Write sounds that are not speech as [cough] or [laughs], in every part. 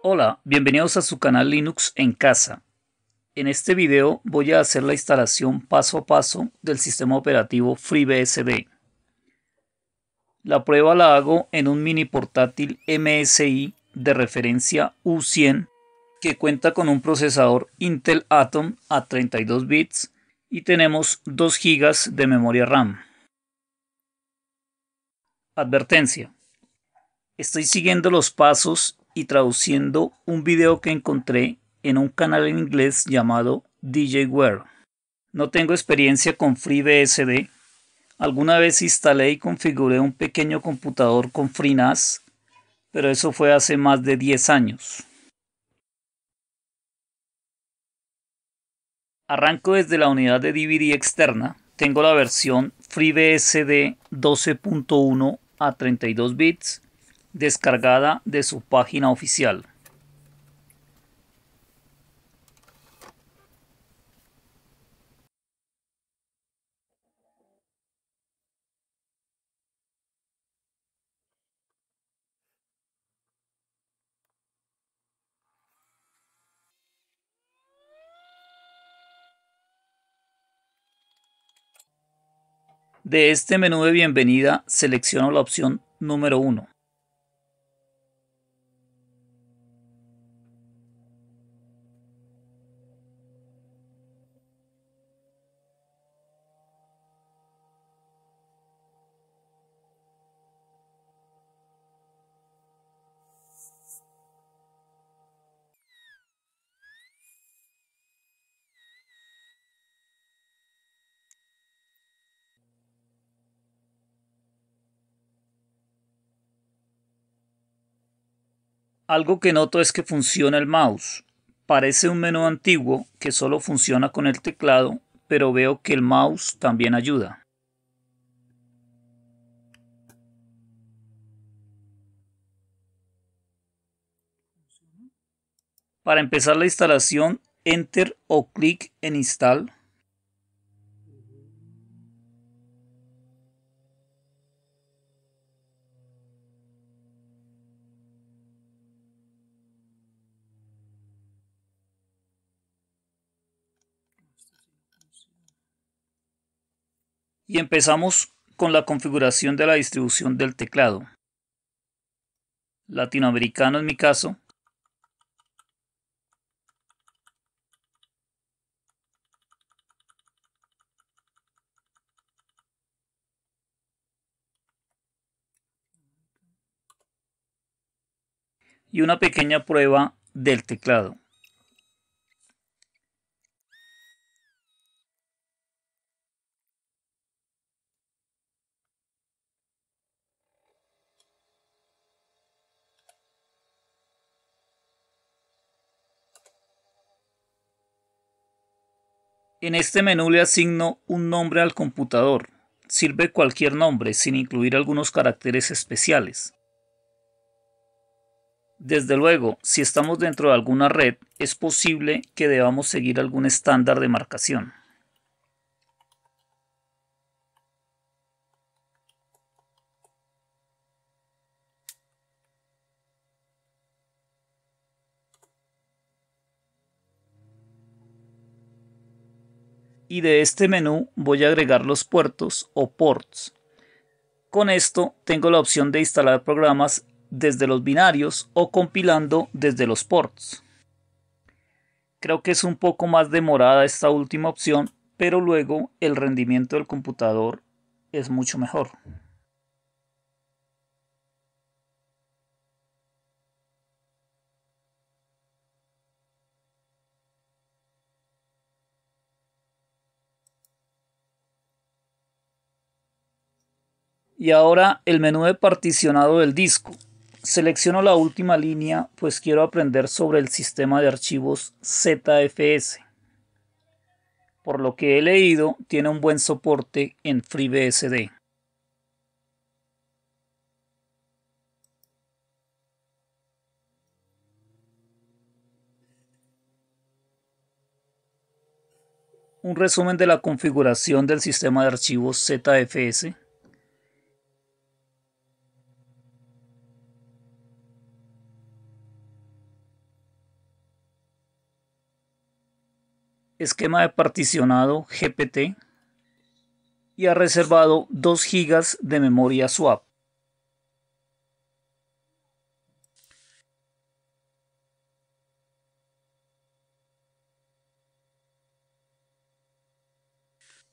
Hola, bienvenidos a su canal Linux en casa. En este video voy a hacer la instalación paso a paso del sistema operativo FreeBSD. La prueba la hago en un mini portátil MSI de referencia U100 que cuenta con un procesador Intel Atom a 32 bits y tenemos 2 GB de memoria RAM. Advertencia. Estoy siguiendo los pasos y traduciendo un video que encontré en un canal en inglés llamado DJware. No tengo experiencia con FreeBSD. Alguna vez instalé y configuré un pequeño computador con FreeNAS, pero eso fue hace más de 10 años. Arranco desde la unidad de DVD externa. Tengo la versión FreeBSD 12.1 a 32 bits descargada de su página oficial. De este menú de bienvenida selecciono la opción número 1. Algo que noto es que funciona el mouse. Parece un menú antiguo que solo funciona con el teclado, pero veo que el mouse también ayuda. Para empezar la instalación, enter o clic en install. y empezamos con la configuración de la distribución del teclado. Latinoamericano en mi caso. Y una pequeña prueba del teclado. En este menú le asigno un nombre al computador. Sirve cualquier nombre sin incluir algunos caracteres especiales. Desde luego, si estamos dentro de alguna red, es posible que debamos seguir algún estándar de marcación. de este menú voy a agregar los puertos o ports. Con esto tengo la opción de instalar programas desde los binarios o compilando desde los ports. Creo que es un poco más demorada esta última opción, pero luego el rendimiento del computador es mucho mejor. y ahora el menú de particionado del disco. Selecciono la última línea pues quiero aprender sobre el sistema de archivos ZFS. Por lo que he leído, tiene un buen soporte en FreeBSD. Un resumen de la configuración del sistema de archivos ZFS. esquema de particionado GPT y ha reservado 2 GB de memoria swap.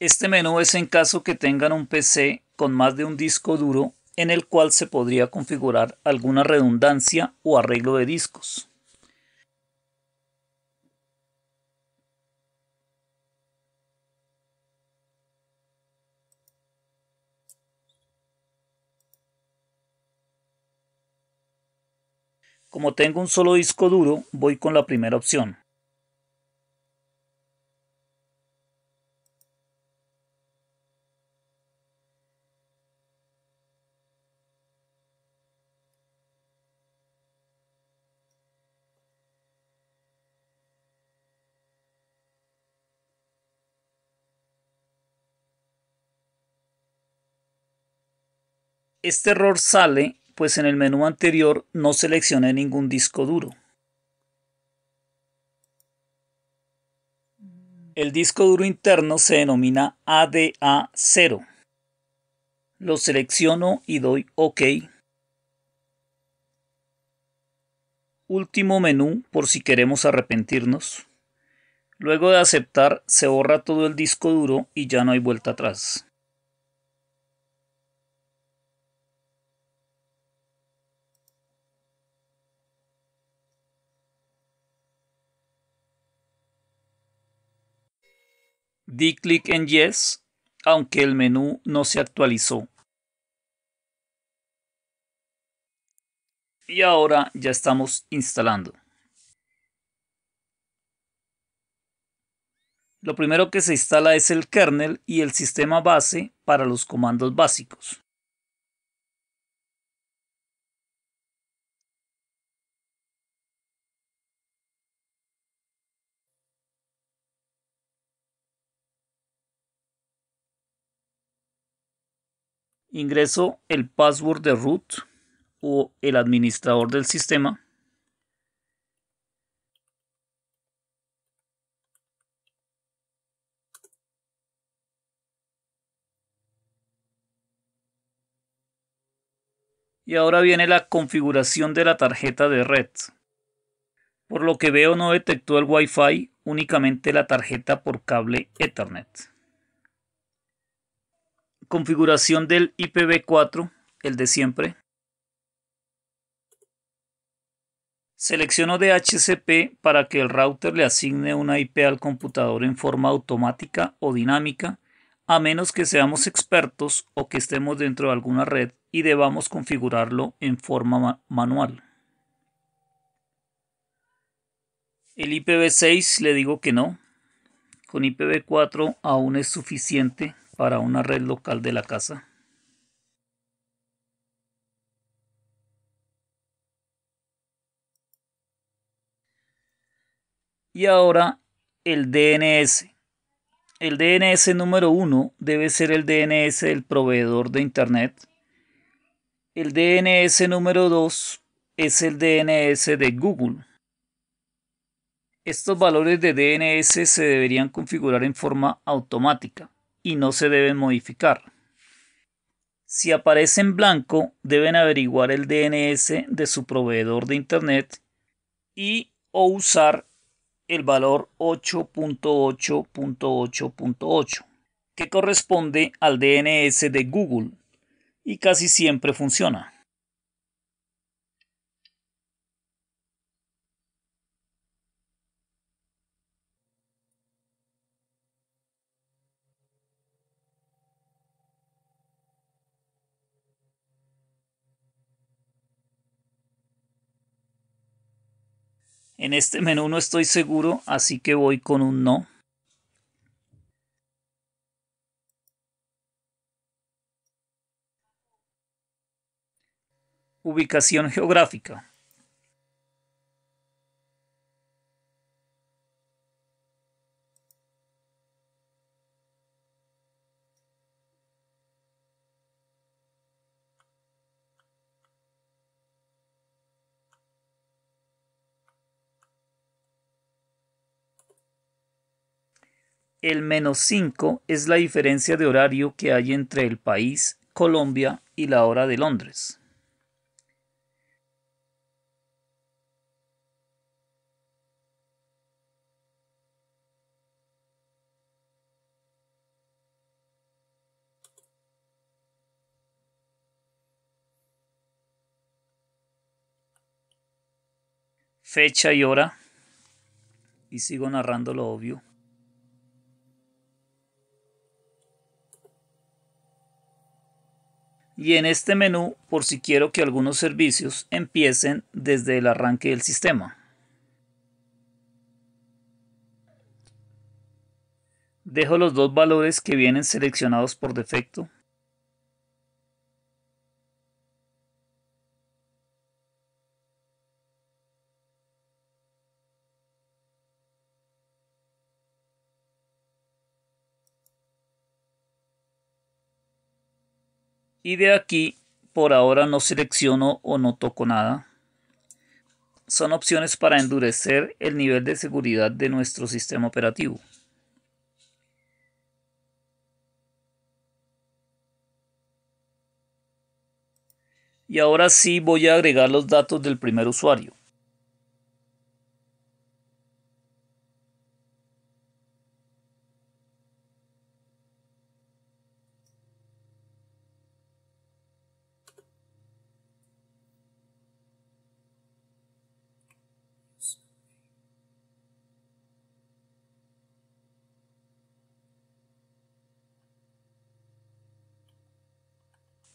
Este menú es en caso que tengan un PC con más de un disco duro en el cual se podría configurar alguna redundancia o arreglo de discos. Como tengo un solo disco duro, voy con la primera opción. Este error sale pues en el menú anterior no seleccioné ningún disco duro. El disco duro interno se denomina ADA0. Lo selecciono y doy OK. Último menú por si queremos arrepentirnos. Luego de aceptar se borra todo el disco duro y ya no hay vuelta atrás. Di clic en Yes, aunque el menú no se actualizó. Y ahora ya estamos instalando. Lo primero que se instala es el kernel y el sistema base para los comandos básicos. ingreso el password de root o el administrador del sistema. Y ahora viene la configuración de la tarjeta de red. Por lo que veo no detectó el Wi-Fi, únicamente la tarjeta por cable Ethernet configuración del IPv4, el de siempre. Selecciono DHCP para que el router le asigne una IP al computador en forma automática o dinámica, a menos que seamos expertos o que estemos dentro de alguna red y debamos configurarlo en forma manual. El IPv6 le digo que no. Con IPv4 aún es suficiente para una red local de la casa. Y ahora el DNS. El DNS número 1 debe ser el DNS del proveedor de Internet. El DNS número 2 es el DNS de Google. Estos valores de DNS se deberían configurar en forma automática y no se deben modificar. Si aparece en blanco, deben averiguar el DNS de su proveedor de Internet y o usar el valor 8.8.8.8, que corresponde al DNS de Google, y casi siempre funciona. En este menú no estoy seguro, así que voy con un no. Ubicación geográfica. El menos 5 es la diferencia de horario que hay entre el país, Colombia y la hora de Londres. Fecha y hora. Y sigo narrando lo obvio. y en este menú por si quiero que algunos servicios empiecen desde el arranque del sistema. Dejo los dos valores que vienen seleccionados por defecto y de aquí por ahora no selecciono o no toco nada. Son opciones para endurecer el nivel de seguridad de nuestro sistema operativo. Y ahora sí voy a agregar los datos del primer usuario.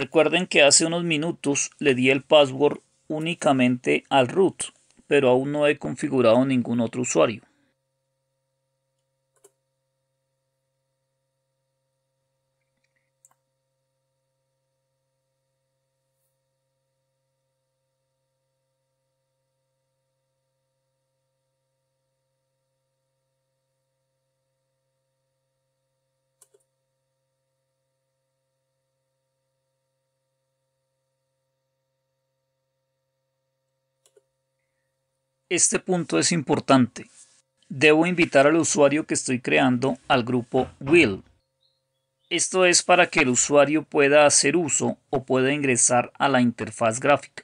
Recuerden que hace unos minutos le di el password únicamente al root, pero aún no he configurado ningún otro usuario. Este punto es importante. Debo invitar al usuario que estoy creando al grupo Will. Esto es para que el usuario pueda hacer uso o pueda ingresar a la interfaz gráfica.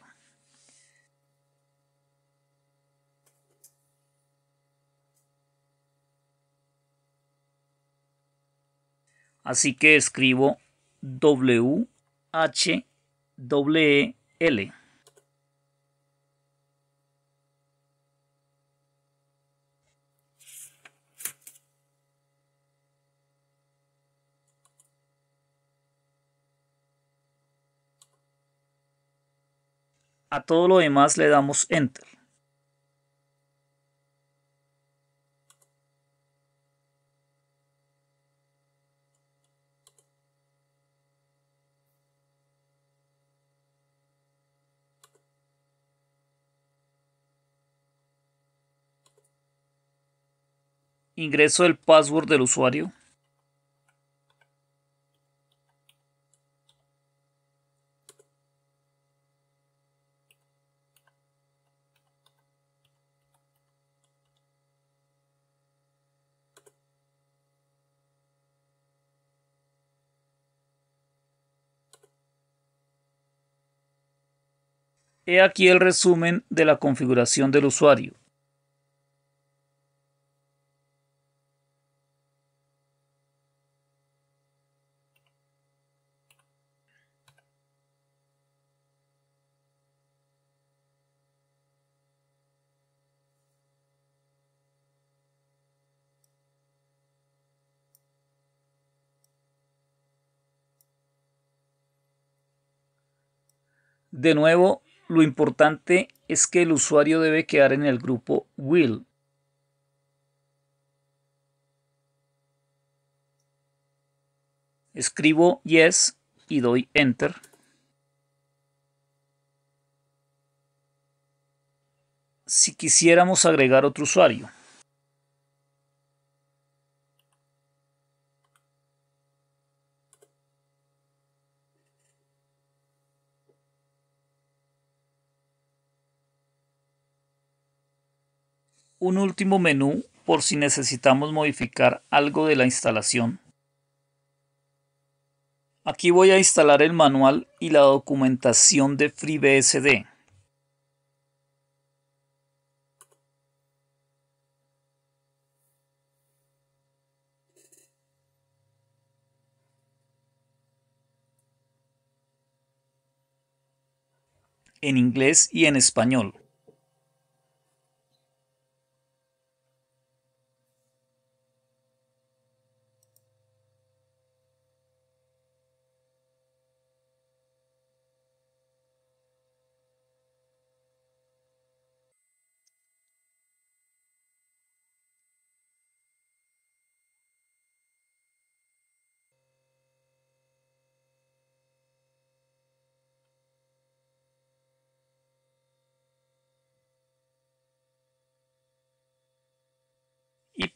Así que escribo W H W e L. A todo lo demás le damos Enter. Ingreso el password del usuario. He aquí el resumen de la configuración del usuario. De nuevo, lo importante es que el usuario debe quedar en el grupo will. Escribo yes y doy enter. Si quisiéramos agregar otro usuario, un último menú por si necesitamos modificar algo de la instalación. Aquí voy a instalar el manual y la documentación de FreeBSD. en inglés y en español.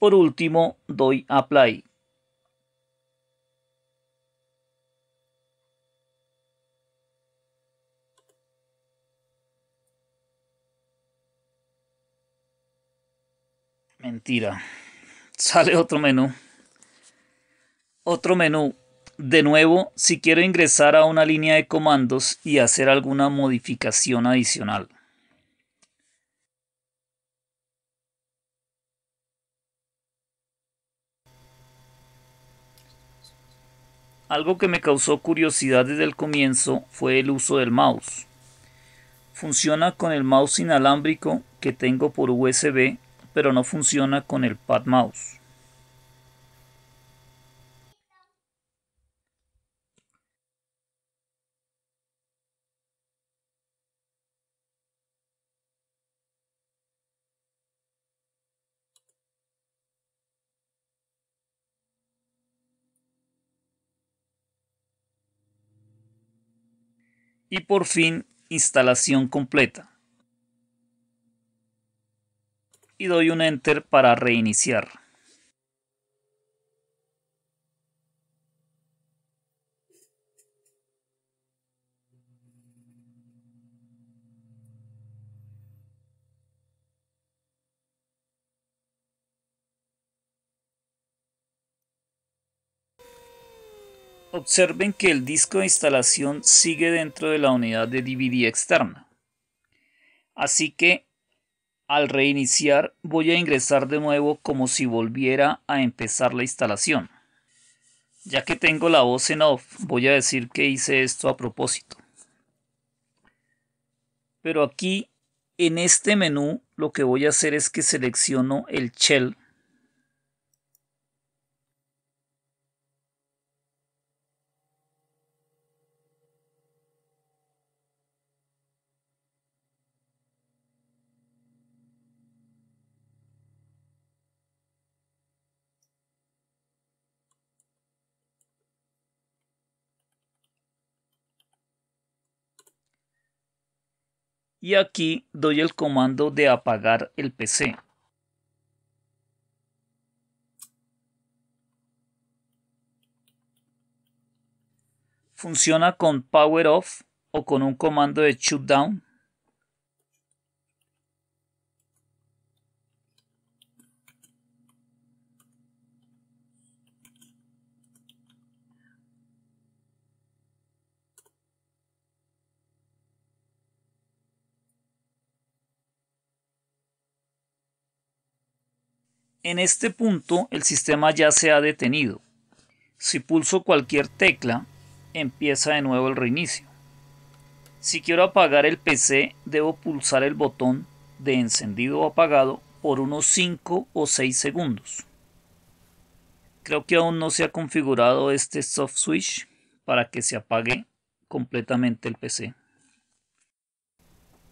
por último doy apply. Mentira. [laughs] Sale otro menú. Otro menú. De nuevo, si quiero ingresar a una línea de comandos y hacer alguna modificación adicional. Algo que me causó curiosidad desde el comienzo fue el uso del mouse. Funciona con el mouse inalámbrico que tengo por USB, pero no funciona con el pad mouse. y por fin instalación completa. Y doy un enter para reiniciar. Observen que el disco de instalación sigue dentro de la unidad de DVD externa. Así que al reiniciar voy a ingresar de nuevo como si volviera a empezar la instalación. Ya que tengo la voz en off, voy a decir que hice esto a propósito. Pero aquí, en este menú, lo que voy a hacer es que selecciono el shell y aquí doy el comando de apagar el PC. Funciona con power off o con un comando de shutdown. En este punto el sistema ya se ha detenido. Si pulso cualquier tecla, empieza de nuevo el reinicio. Si quiero apagar el PC, debo pulsar el botón de encendido o apagado por unos 5 o 6 segundos. Creo que aún no se ha configurado este soft switch para que se apague completamente el PC.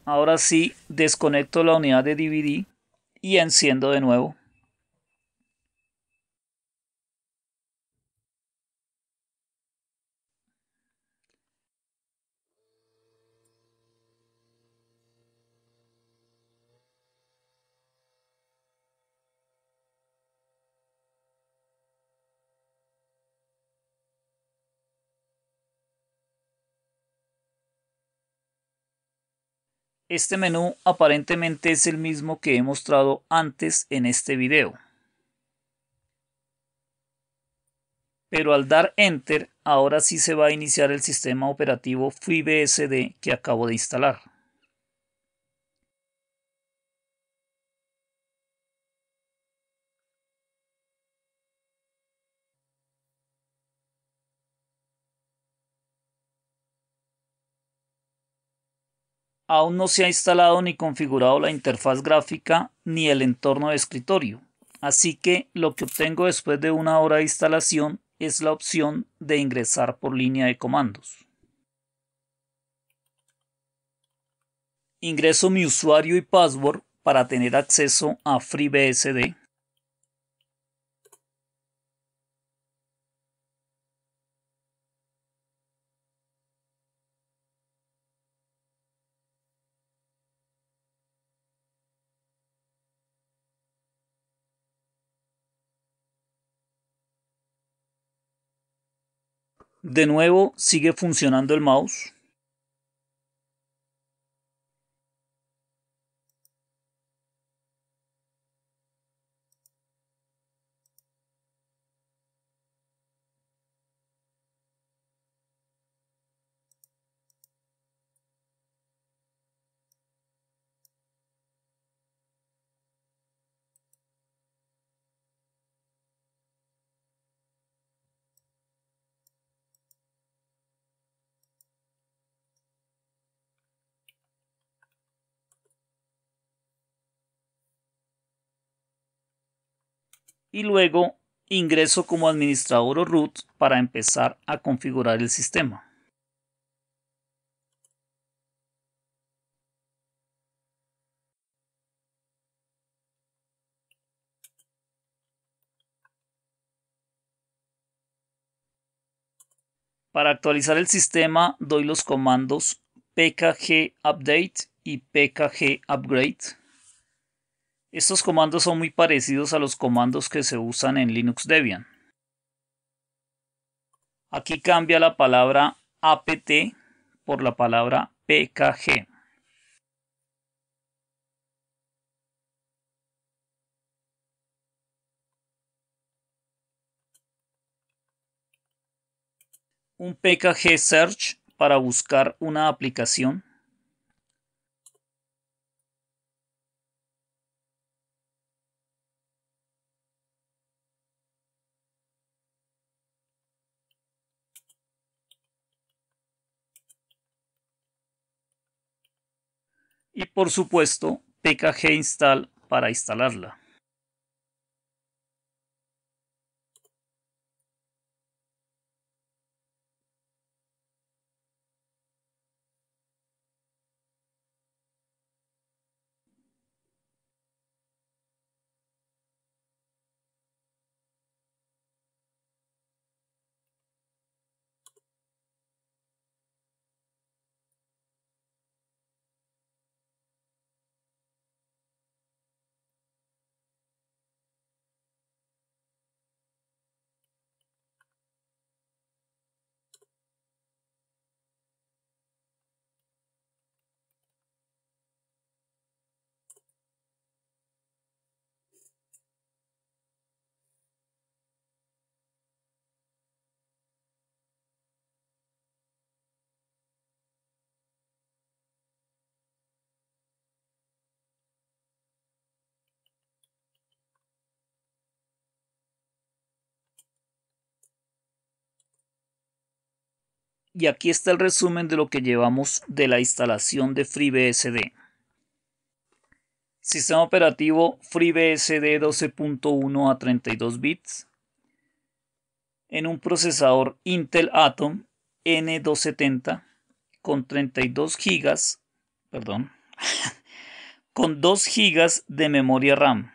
Ahora sí, desconecto la unidad de DVD y enciendo de nuevo. Este menú aparentemente es el mismo que he mostrado antes en este video. Pero al dar Enter, ahora sí se va a iniciar el sistema operativo FreeBSD que acabo de instalar. aún no se ha instalado ni configurado la interfaz gráfica ni el entorno de escritorio, así que lo que obtengo después de una hora de instalación es la opción de ingresar por línea de comandos. Ingreso mi usuario y password para tener acceso a FreeBSD. de nuevo sigue funcionando el mouse. y luego ingreso como administrador o root para empezar a configurar el sistema. Para actualizar el sistema doy los comandos pkg update y pkg upgrade. Estos comandos son muy parecidos a los comandos que se usan en Linux Debian. Aquí cambia la palabra apt por la palabra pkg. Un pkg search para buscar una aplicación y por supuesto pkg install para instalarla. Y aquí está el resumen de lo que llevamos de la instalación de FreeBSD. Sistema operativo FreeBSD 12.1 a 32 bits. En un procesador Intel Atom N270 con 32 GB, perdón, [laughs] con 2 GB de memoria RAM.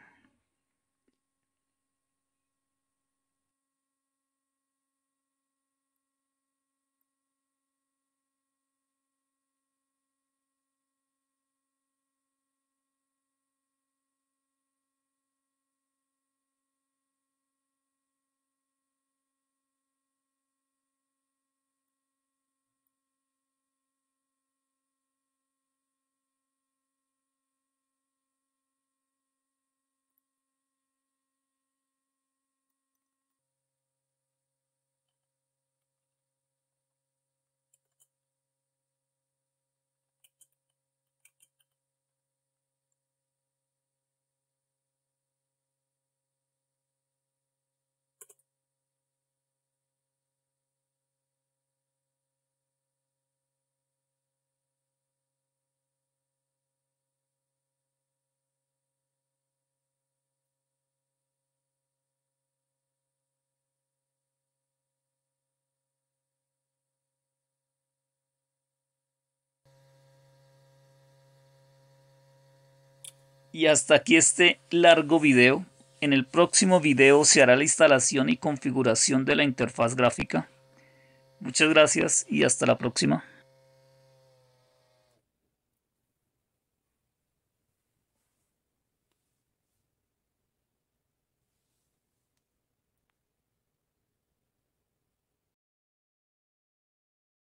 Y hasta aquí este largo video. En el próximo video se hará la instalación y configuración de la interfaz gráfica. Muchas gracias y hasta la próxima.